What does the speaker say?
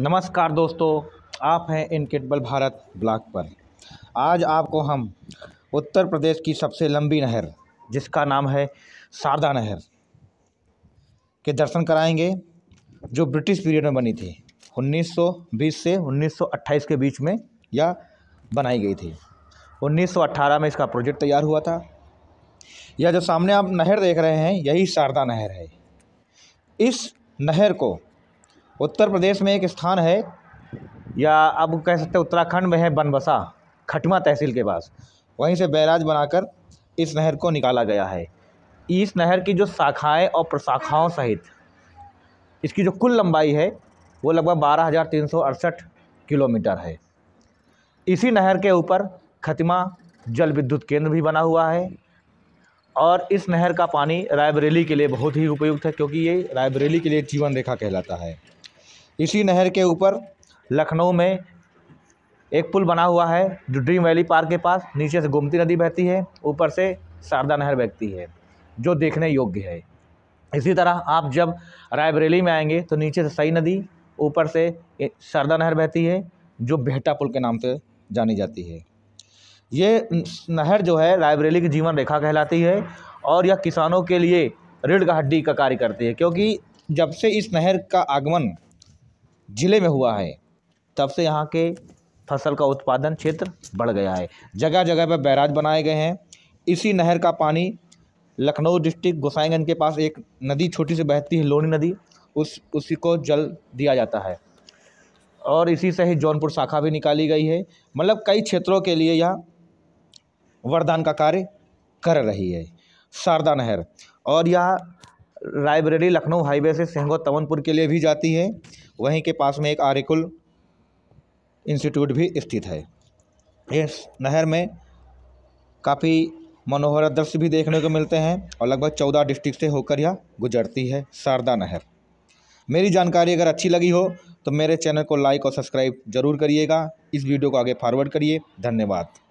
नमस्कार दोस्तों आप हैं इनकेटबल भारत ब्लॉग पर आज आपको हम उत्तर प्रदेश की सबसे लंबी नहर जिसका नाम है शारदा नहर के दर्शन कराएंगे जो ब्रिटिश पीरियड में बनी थी 1920 से 1928 के बीच में यह बनाई गई थी 1918 में इसका प्रोजेक्ट तैयार हुआ था यह जो सामने आप नहर देख रहे हैं यही शारदा नहर है इस नहर को उत्तर प्रदेश में एक स्थान है या अब कह सकते उत्तराखंड में है बनबसा खटमा तहसील के पास वहीं से बैराज बनाकर इस नहर को निकाला गया है इस नहर की जो शाखाएं और प्रशाखाओं सहित इसकी जो कुल लंबाई है वो लगभग बारह हज़ार तीन सौ अड़सठ किलोमीटर है इसी नहर के ऊपर खतिमा जल विद्युत केंद्र भी बना हुआ है और इस नहर का पानी रायबरेली के लिए बहुत ही उपयुक्त है क्योंकि ये रायबरेली के लिए जीवन रेखा कहलाता है इसी नहर के ऊपर लखनऊ में एक पुल बना हुआ है जो ड्रीम वैली पार्क के पास नीचे से गोमती नदी बहती है ऊपर से शारदा नहर बहती है जो देखने योग्य है इसी तरह आप जब रायबरेली में आएंगे तो नीचे से सई नदी ऊपर से शारदा नहर बहती है जो बेहटा पुल के नाम से जानी जाती है ये नहर जो है रायबरेली की जीवन रेखा कहलाती है और यह किसानों के लिए रीढ़ का हड्डी का कार्य करती है क्योंकि जब से इस नहर का आगमन ज़िले में हुआ है तब से यहाँ के फसल का उत्पादन क्षेत्र बढ़ गया है जगह जगह पर बैराज बनाए गए हैं इसी नहर का पानी लखनऊ डिस्ट्रिक्ट गोसाईगंज के पास एक नदी छोटी सी बहती है लोनी नदी उस उसी को जल दिया जाता है और इसी से ही जौनपुर शाखा भी निकाली गई है मतलब कई क्षेत्रों के लिए यह वरदान का कार्य कर रही है शारदा नहर और यह लाइब्रेरी लखनऊ हाईवे से सेंगो तवनपुर के लिए भी जाती है वहीं के पास में एक आरिकुल इंस्टीट्यूट भी स्थित है इस नहर में काफ़ी मनोहर दृश्य भी देखने को मिलते हैं और लगभग चौदह डिस्ट्रिक्ट से होकर यह गुजरती है शारदा नहर मेरी जानकारी अगर अच्छी लगी हो तो मेरे चैनल को लाइक और सब्सक्राइब जरूर करिएगा इस वीडियो को आगे फॉरवर्ड करिए धन्यवाद